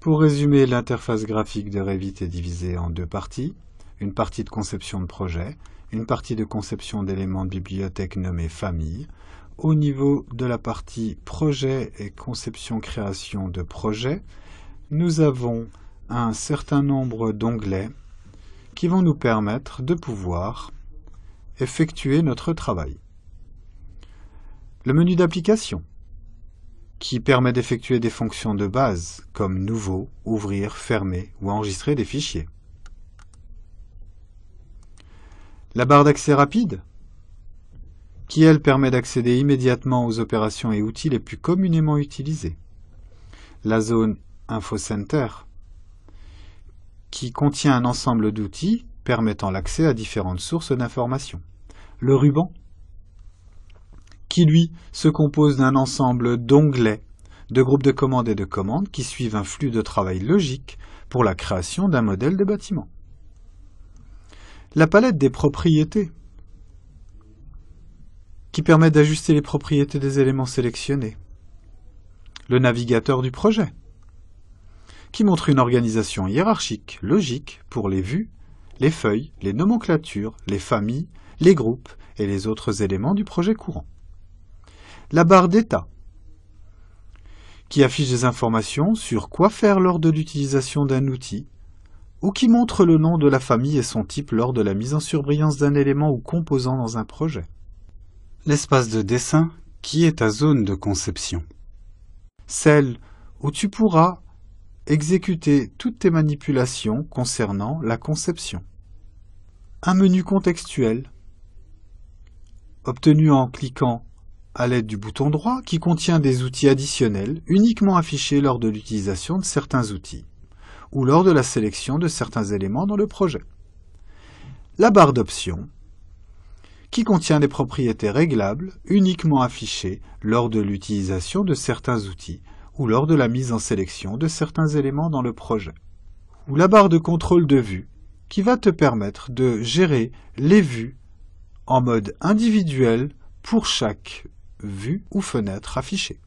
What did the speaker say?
Pour résumer, l'interface graphique de Revit est divisée en deux parties, une partie de conception de projet, une partie de conception d'éléments de bibliothèque nommée famille. Au niveau de la partie projet et conception-création de projet, nous avons un certain nombre d'onglets qui vont nous permettre de pouvoir effectuer notre travail. Le menu d'application qui permet d'effectuer des fonctions de base comme nouveau, ouvrir, fermer ou enregistrer des fichiers. La barre d'accès rapide, qui elle permet d'accéder immédiatement aux opérations et outils les plus communément utilisés. La zone Info Center, qui contient un ensemble d'outils permettant l'accès à différentes sources d'informations. Le ruban, qui, lui, se compose d'un ensemble d'onglets, de groupes de commandes et de commandes qui suivent un flux de travail logique pour la création d'un modèle de bâtiment. La palette des propriétés, qui permet d'ajuster les propriétés des éléments sélectionnés. Le navigateur du projet, qui montre une organisation hiérarchique, logique, pour les vues, les feuilles, les nomenclatures, les familles, les groupes et les autres éléments du projet courant la barre d'état, qui affiche des informations sur quoi faire lors de l'utilisation d'un outil, ou qui montre le nom de la famille et son type lors de la mise en surbrillance d'un élément ou composant dans un projet. L'espace de dessin qui est ta zone de conception. Celle où tu pourras exécuter toutes tes manipulations concernant la conception. Un menu contextuel obtenu en cliquant à l'aide du bouton droit qui contient des outils additionnels uniquement affichés lors de l'utilisation de certains outils ou lors de la sélection de certains éléments dans le projet. La barre d'options qui contient des propriétés réglables uniquement affichées lors de l'utilisation de certains outils ou lors de la mise en sélection de certains éléments dans le projet. Ou la barre de contrôle de vue qui va te permettre de gérer les vues en mode individuel pour chaque vue ou fenêtre affichée.